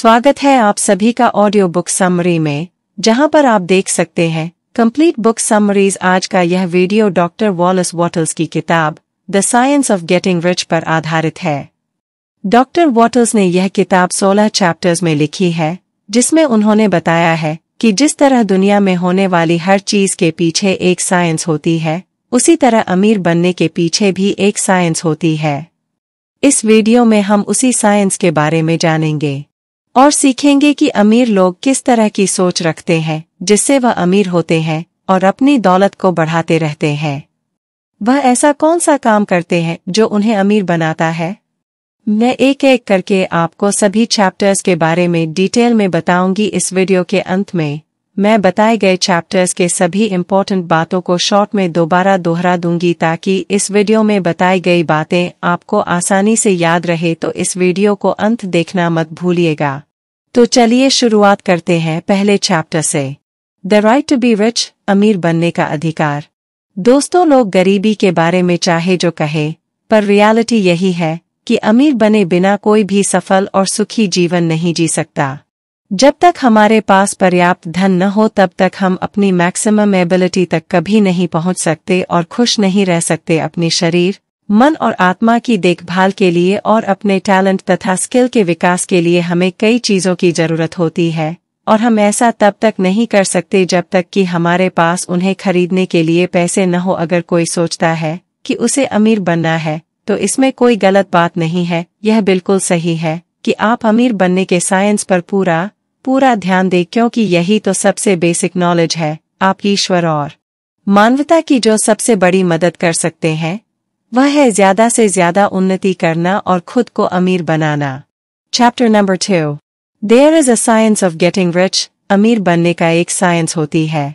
स्वागत है आप सभी का ऑडियो बुक समरी में जहां पर आप देख सकते हैं कंप्लीट बुक समरीज आज का यह वीडियो डॉक्टर वॉलस वॉटल्स की किताब the science of getting rich पर आधारित है डॉक्टर वॉटल्स ने यह किताब 16 चैप्टर्स में लिखी है जिसमें उन्होंने बताया है कि जिस तरह दुनिया में होने वाली हर चीज के पीछे एक साइंस होती है उसी तरह अमीर बनने के पीछे भी एक साइंस होती है इस वीडियो में हम उसी साइंस के बारे में जानेंगे और सीखेंगे कि अमीर लोग किस तरह की सोच रखते हैं जिससे वह अमीर होते हैं और अपनी दौलत को बढ़ाते रहते हैं वह ऐसा कौन सा काम करते हैं जो उन्हें अमीर बनाता है मैं एक एक करके आपको सभी चैप्टर्स के बारे में डिटेल में बताऊंगी इस वीडियो के अंत में मैं बताए गए चैप्टर्स के सभी इम्पोर्टेंट बातों को शॉर्ट में दोबारा दोहरा दूंगी ताकि इस वीडियो में बताई गई बातें आपको आसानी से याद रहे तो इस वीडियो को अंत देखना मत भूलिएगा तो चलिए शुरुआत करते हैं पहले चैप्टर से the right to be rich अमीर बनने का अधिकार दोस्तों लोग गरीबी के बारे में चाहे जो कहे पर रियालिटी यही है कि अमीर बने बिना कोई भी सफल और सुखी जीवन नहीं जी सकता जब तक हमारे पास पर्याप्त धन न हो तब तक हम अपनी मैक्सिमम एबिलिटी तक कभी नहीं पहुंच सकते और खुश नहीं रह सकते अपने शरीर मन और आत्मा की देखभाल के लिए और अपने टैलेंट तथा स्किल के विकास के लिए हमें कई चीज़ों की जरूरत होती है और हम ऐसा तब तक नहीं कर सकते जब तक कि हमारे पास उन्हें खरीदने के लिए पैसे न हो अगर कोई सोचता है कि उसे अमीर बनना है तो इसमें कोई गलत बात नहीं है यह बिल्कुल सही है कि आप अमीर बनने के साइंस पर पूरा पूरा ध्यान दे क्योंकि यही तो सबसे बेसिक नॉलेज है आप ईश्वर और मानवता की जो सबसे बड़ी मदद कर सकते हैं वह है ज्यादा से ज्यादा उन्नति करना और खुद को अमीर बनाना chapter number two there is a science of getting rich अमीर बनने का एक साइंस होती है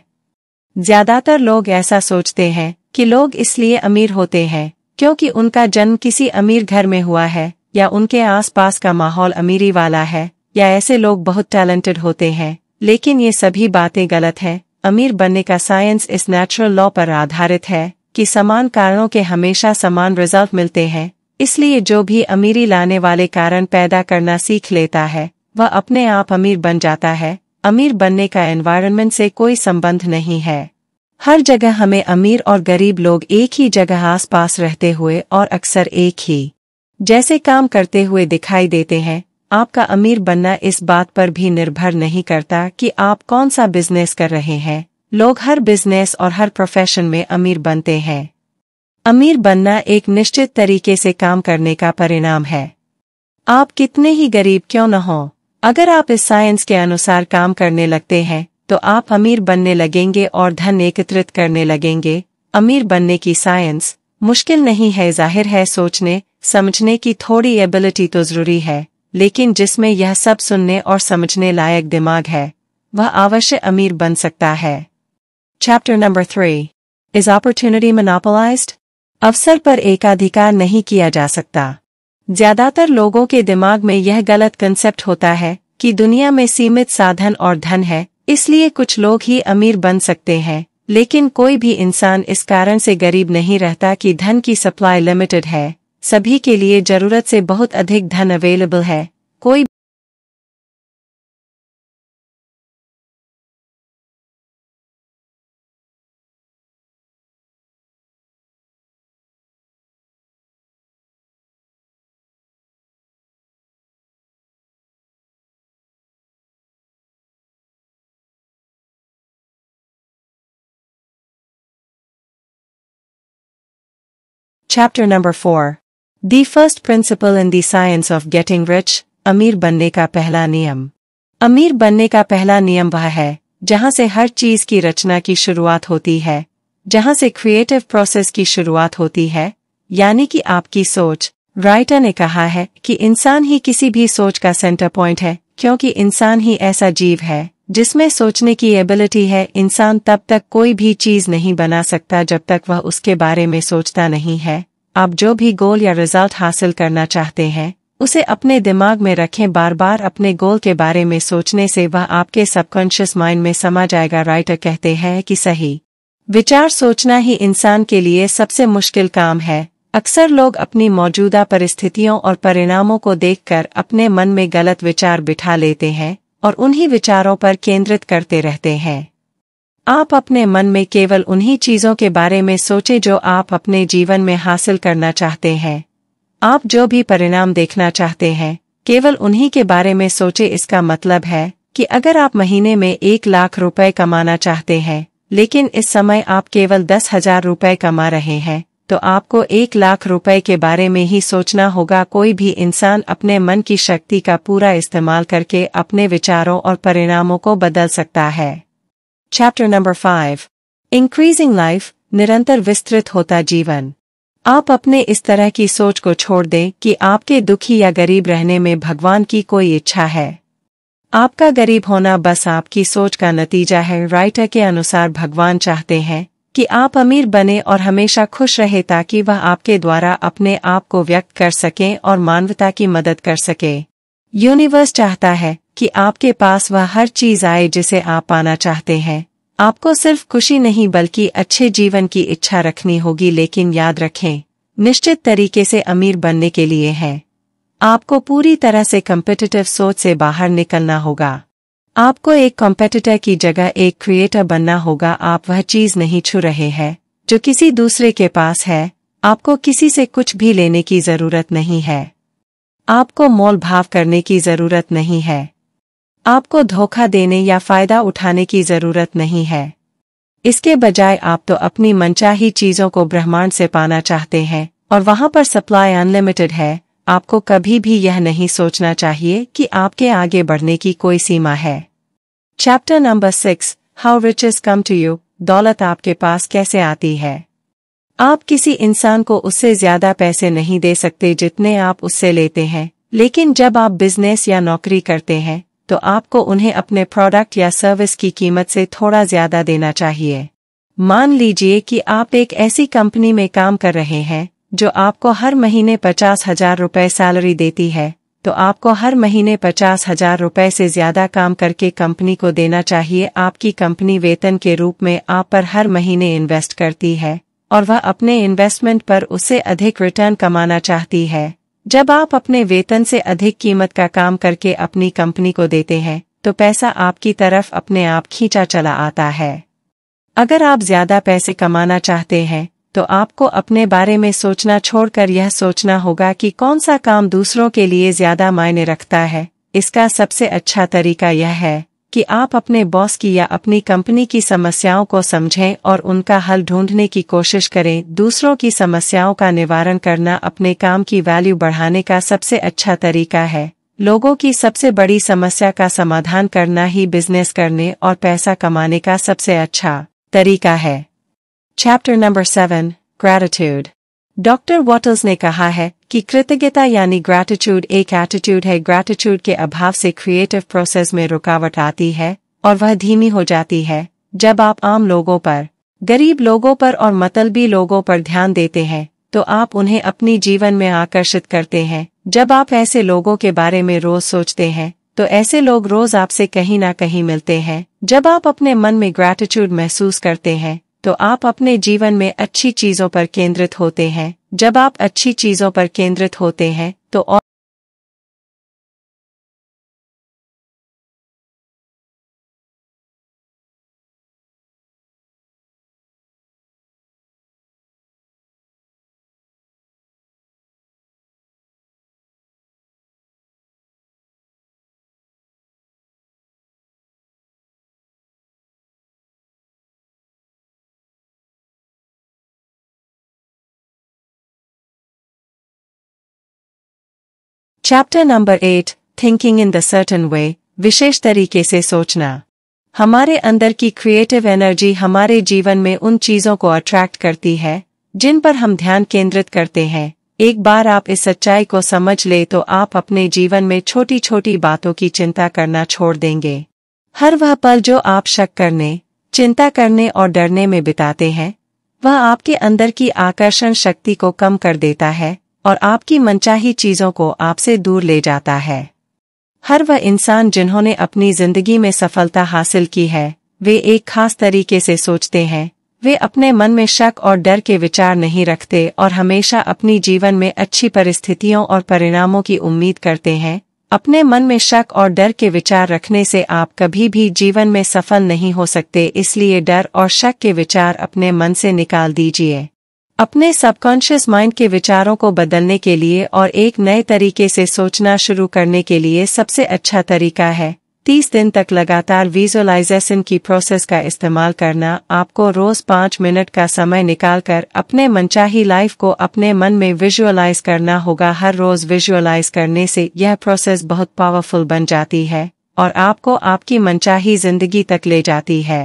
ज्यादातर लोग ऐसा सोचते हैं कि लोग इसलिए अमीर होते हैं क्योंकि उनका जन्म किसी अमीर घर में हुआ है या उनके आसपास का माहौल अमीरी वाला है या ऐसे लोग बहुत टैलेंटेड होते हैं लेकिन ये सभी बातें गलत है अमीर बनने का साइंस इस नेचुरल लॉ पर आधारित है कि समान कारणों के हमेशा समान रिजल्ट मिलते हैं इसलिए जो भी अमीरी लाने वाले कारण पैदा करना सीख लेता है वह अपने आप अमीर बन जाता है अमीर बनने का एनवायरनमेंट से कोई संबंध नहीं है हर जगह हमें अमीर और गरीब लोग एक ही जगह आसपास रहते हुए और अक्सर एक ही जैसे काम करते हुए दिखाई देते हैं आपका अमीर बनना इस बात पर भी निर्भर नहीं करता कि आप कौन सा बिजनेस कर रहे हैं लोग हर बिजनेस और हर प्रोफेशन में अमीर बनते हैं अमीर बनना एक निश्चित तरीके से काम करने का परिणाम है आप कितने ही गरीब क्यों न हो अगर आप इस साइंस के अनुसार काम करने लगते हैं तो आप अमीर बनने लगेंगे और धन एकत्रित करने लगेंगे अमीर बनने की साइंस मुश्किल नहीं है जाहिर है सोचने समझने की थोड़ी एबिलिटी तो जरूरी है लेकिन जिसमें यह सब सुनने और समझने लायक दिमाग है वह अवश्य अमीर बन सकता है chapter number three is opportunity monopolise अवसर पर एकाधिकार नहीं किया जा सकता ज्यादातर लोगों के दिमाग में यह गलत कंसेप्ट होता है कि दुनिया में सीमित साधन और धन है इसलिए कुछ लोग ही अमीर बन सकते हैं लेकिन कोई भी इंसान इस कारण से गरीब नहीं रहता कि धन की सप्लाई लिमिटेड है सभी के लिए जरूरत से बहुत अधिक धन अवेलेबल है कोई Chapter number 4 the first principle in the science of getting rich अमीर बनने का पहला नियम अमीर बनने का पहला नियम वह है जहां से हर चीज की रचना की शुरुआत होती है जहां से क्रिएटिव प्रोसेस की शुरुआत होती है यानी कि आपकी सोच राइटर ने कहा है कि इंसान ही किसी भी सोच का सेंटर पॉइंट है क्योंकि इंसान ही ऐसा जीव है जिसमें सोचने की एबिलिटी है इंसान तब तक कोई भी चीज नहीं बना सकता जब तक वह उसके बारे में सोचता नहीं है आप जो भी गोल या रिजल्ट हासिल करना चाहते हैं उसे अपने दिमाग में रखें बार बार अपने गोल के बारे में सोचने से वह आपके सबकॉन्शियस माइंड में समा जाएगा राइटर कहते हैं कि सही विचार सोचना ही इंसान के लिए सबसे मुश्किल काम है अक्सर लोग अपनी मौजूदा परिस्थितियों और परिणामों को देखकर अपने मन में गलत विचार बिठा लेते हैं और उन्हीं विचारों पर केंद्रित करते रहते हैं आप अपने मन में केवल उन्हीं चीजों के बारे में सोचें जो आप अपने जीवन में हासिल करना चाहते हैं आप जो भी परिणाम देखना चाहते हैं केवल उन्हीं के बारे में सोचें इसका मतलब है कि अगर आप महीने में एक लाख रुपए कमाना चाहते हैं लेकिन इस समय आप केवल दस हजार रूपए कमा रहे हैं तो आपको एक लाख रुपए के बारे में ही सोचना होगा कोई भी इंसान अपने मन की शक्ति का पूरा इस्तेमाल करके अपने विचारों और परिणामों को बदल सकता है chapter number five increasing life निरंतर विस्तृत होता जीवन आप अपने इस तरह की सोच को छोड़ दें कि आपके दुखी या गरीब रहने में भगवान की कोई इच्छा है आपका गरीब होना बस आपकी सोच का नतीजा है राइटर के अनुसार भगवान चाहते हैं कि आप अमीर बने और हमेशा खुश रहे ताकि वह आपके द्वारा अपने आप को व्यक्त कर सकें और मानवता की मदद कर सके यूनिवर्स चाहता है कि आपके पास वह हर चीज आए जिसे आप पाना चाहते हैं आपको सिर्फ खुशी नहीं बल्कि अच्छे जीवन की इच्छा रखनी होगी लेकिन याद रखें निश्चित तरीके से अमीर बनने के लिए है आपको पूरी तरह से कम्पिटिटिव सोच से बाहर निकलना होगा आपको एक कॉम्पिटिटर की जगह एक क्रिएटर बनना होगा आप वह चीज नहीं छू रहे हैं जो किसी दूसरे के पास है आपको किसी से कुछ भी लेने की जरूरत नहीं है आपको मोल भाव करने की जरूरत नहीं है आपको धोखा देने या फायदा उठाने की जरूरत नहीं है इसके बजाय आप तो अपनी मनचाही चीजों को ब्रह्मांड से पाना चाहते हैं और वहां पर सप्लाई अनलिमिटेड है आपको कभी भी यह नहीं सोचना चाहिए कि आपके आगे बढ़ने की कोई सीमा है chapter number six how riches come to you दौलत आपके पास कैसे आती है आप किसी इंसान को उससे ज्यादा पैसे नहीं दे सकते जितने आप उससे लेते हैं लेकिन जब आप बिजनेस या नौकरी करते हैं तो आपको उन्हें अपने प्रोडक्ट या सर्विस की कीमत से थोड़ा ज्यादा देना चाहिए मान लीजिए कि आप एक ऐसी कंपनी में काम कर रहे हैं जो आपको हर महीने पचास हजार रुपये सैलरी देती है तो आपको हर महीने पचास हजार रुपये से ज्यादा काम करके कंपनी को देना चाहिए आपकी कंपनी वेतन के रूप में आप पर हर महीने इन्वेस्ट करती है और वह अपने इन्वेस्टमेंट पर उससे अधिक रिटर्न कमाना चाहती है जब आप अपने वेतन से अधिक कीमत का काम करके अपनी कंपनी को देते हैं तो पैसा आपकी तरफ अपने आप खींचा चला आता है अगर आप ज्यादा पैसे कमाना चाहते हैं तो आपको अपने बारे में सोचना छोड़कर यह सोचना होगा कि कौन सा काम दूसरों के लिए ज्यादा मायने रखता है इसका सबसे अच्छा तरीका यह है कि आप अपने बॉस की या अपनी कंपनी की समस्याओं को समझें और उनका हल ढूंढने की कोशिश करें दूसरों की समस्याओं का निवारण करना अपने काम की वैल्यू बढ़ाने का सबसे अच्छा तरीका है लोगों की सबसे बड़ी समस्या का समाधान करना ही बिजनेस करने और पैसा कमाने का सबसे अच्छा तरीका है chapter number seven gratitude doctor Waters ने कहा है कि कृतज्ञता यानी ग्रैटिट्यूड एक एटीट्यूड है ग्रैटिट्यूड के अभाव से क्रिएटिव प्रोसेस में रुकावट आती है और वह धीमी हो जाती है जब आप आम लोगों पर गरीब लोगों पर और मतलबी लोगों पर ध्यान देते हैं तो आप उन्हें अपनी जीवन में आकर्षित करते हैं जब आप ऐसे लोगों के बारे में रोज सोचते हैं तो ऐसे लोग रोज आपसे कहीं ना कहीं मिलते हैं जब आप अपने मन में ग्रैटिट्यूड महसूस करते हैं तो आप अपने जीवन में अच्छी चीजों पर केंद्रित होते हैं जब आप अच्छी चीजों पर केंद्रित होते हैं तो और chapter number eight thinking in the certain way विशेष तरीके से सोचना हमारे अंदर की क्रिएटिव एनर्जी हमारे जीवन में उन चीजों को अट्रैक्ट करती है जिन पर हम ध्यान केंद्रित करते हैं एक बार आप इस सच्चाई को समझ ले तो आप अपने जीवन में छोटी छोटी बातों की चिंता करना छोड़ देंगे हर वह पल जो आप शक करने चिंता करने और डरने में बिताते हैं वह आपके अंदर की आकर्षण शक्ति को कम कर देता है और आपकी मनचाही चीजों को आपसे दूर ले जाता है हर वह इंसान जिन्होंने अपनी जिंदगी में सफलता हासिल की है वे एक खास तरीके से सोचते हैं वे अपने मन में शक और डर के विचार नहीं रखते और हमेशा अपनी जीवन में अच्छी परिस्थितियों और परिणामों की उम्मीद करते हैं अपने मन में शक और डर के विचार रखने से आप कभी भी जीवन में सफल नहीं हो सकते इसलिए डर और शक के विचार अपने मन से निकाल दीजिए अपने सबकॉन्शियस माइंड के विचारों को बदलने के लिए और एक नए तरीके से सोचना शुरू करने के लिए सबसे अच्छा तरीका है तीस दिन तक लगातार विजुअलाइजेशन की प्रोसेस का इस्तेमाल करना आपको रोज पाँच मिनट का समय निकालकर अपने मनचाही लाइफ को अपने मन में विजुअलाइज करना होगा हर रोज विजुअलाइज करने से यह प्रोसेस बहुत पावरफुल बन जाती है और आपको आपकी मनचाही जिंदगी तक ले जाती है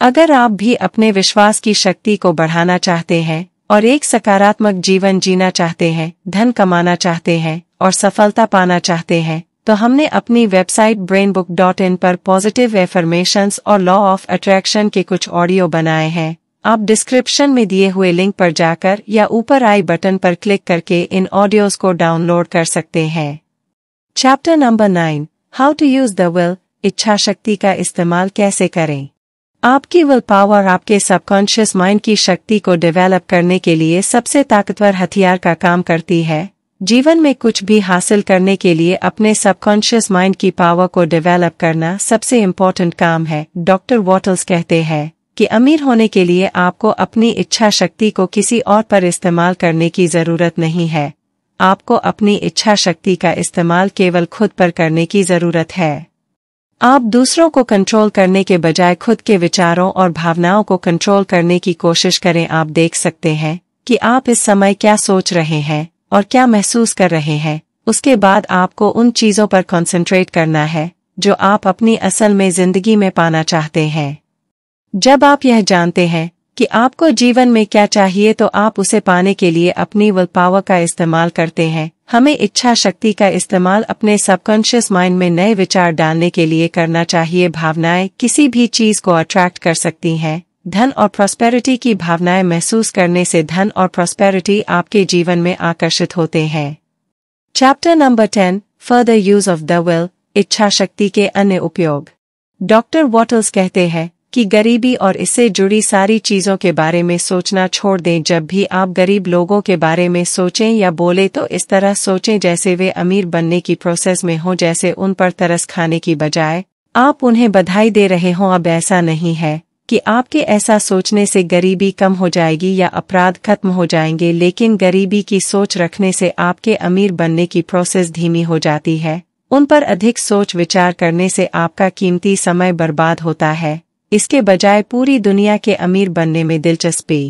अगर आप भी अपने विश्वास की शक्ति को बढ़ाना चाहते हैं और एक सकारात्मक जीवन जीना चाहते हैं धन कमाना चाहते हैं और सफलता पाना चाहते हैं तो हमने अपनी वेबसाइट brainbook.in पर पॉजिटिव एफर्मेशंस और लॉ ऑफ अट्रैक्शन के कुछ ऑडियो बनाए हैं आप डिस्क्रिप्शन में दिए हुए लिंक पर जाकर या ऊपर आई बटन पर क्लिक करके इन ऑडियोज को डाउनलोड कर सकते हैं chapter number nine how to use the will इच्छा शक्ति का इस्तेमाल कैसे करें आपकी विल पावर आपके सबकॉन्शियस माइंड की शक्ति को डेवलप करने के लिए सबसे ताकतवर हथियार का काम करती है जीवन में कुछ भी हासिल करने के लिए अपने सबकॉन्शियस माइंड की पावर को डेवलप करना सबसे इम्पोर्टेंट काम है डॉक्टर वॉटल्स कहते हैं कि अमीर होने के लिए आपको अपनी इच्छा शक्ति को किसी और पर इस्तेमाल करने की जरूरत नहीं है आपको अपनी इच्छा शक्ति का इस्तेमाल केवल खुद पर करने की जरूरत है आप दूसरों को कंट्रोल करने के बजाय खुद के विचारों और भावनाओं को कंट्रोल करने की कोशिश करें आप देख सकते हैं कि आप इस समय क्या सोच रहे हैं और क्या महसूस कर रहे हैं उसके बाद आपको उन चीजों पर कंसंट्रेट करना है जो आप अपनी असल में जिंदगी में पाना चाहते हैं जब आप यह जानते हैं कि आपको जीवन में क्या चाहिए तो आप उसे पाने के लिए अपनी विल पावर का इस्तेमाल करते हैं हमें इच्छा शक्ति का इस्तेमाल अपने सबकॉन्शियस माइंड में नए विचार डालने के लिए करना चाहिए भावनाएं किसी भी चीज को अट्रैक्ट कर सकती हैं धन और प्रॉस्पेरिटी की भावनाएं महसूस करने से धन और प्रॉस्पेरिटी आपके जीवन में आकर्षित होते हैं chapter number ten further use of the will इच्छा शक्ति के अन्य उपयोग डॉक्टर वॉटल्स कहते हैं कि गरीबी और इससे जुड़ी सारी चीज़ों के बारे में सोचना छोड़ दें जब भी आप गरीब लोगों के बारे में सोचें या बोले तो इस तरह सोचें जैसे वे अमीर बनने की प्रोसेस में हों जैसे उन पर तरस खाने की बजाय आप उन्हें बधाई दे रहे हों अब ऐसा नहीं है कि आपके ऐसा सोचने से गरीबी कम हो जाएगी या अपराध खत्म हो जाएंगे लेकिन गरीबी की सोच रखने से आपके अमीर बनने की प्रोसेस धीमी हो जाती है उन पर अधिक सोच विचार करने से आपका कीमती समय बर्बाद होता है इसके बजाय पूरी दुनिया के अमीर बनने में दिलचस्पी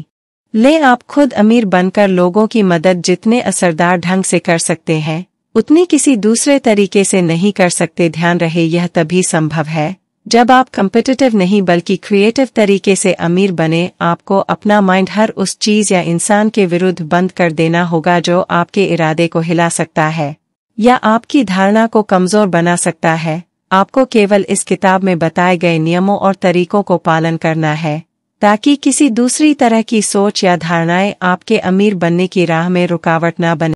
ले आप खुद अमीर बनकर लोगों की मदद जितने असरदार ढंग से कर सकते हैं उतनी किसी दूसरे तरीके से नहीं कर सकते ध्यान रहे यह तभी संभव है जब आप कम्पिटिटिव नहीं बल्कि क्रिएटिव तरीके से अमीर बने आपको अपना माइंड हर उस चीज या इंसान के विरुद्ध बंद कर देना होगा जो आपके इरादे को हिला सकता है या आपकी धारणा को कमजोर बना सकता है आपको केवल इस किताब में बताए गए नियमों और तरीकों को पालन करना है ताकि किसी दूसरी तरह की सोच या धारणाएं आपके अमीर बनने की राह में रुकावट न बने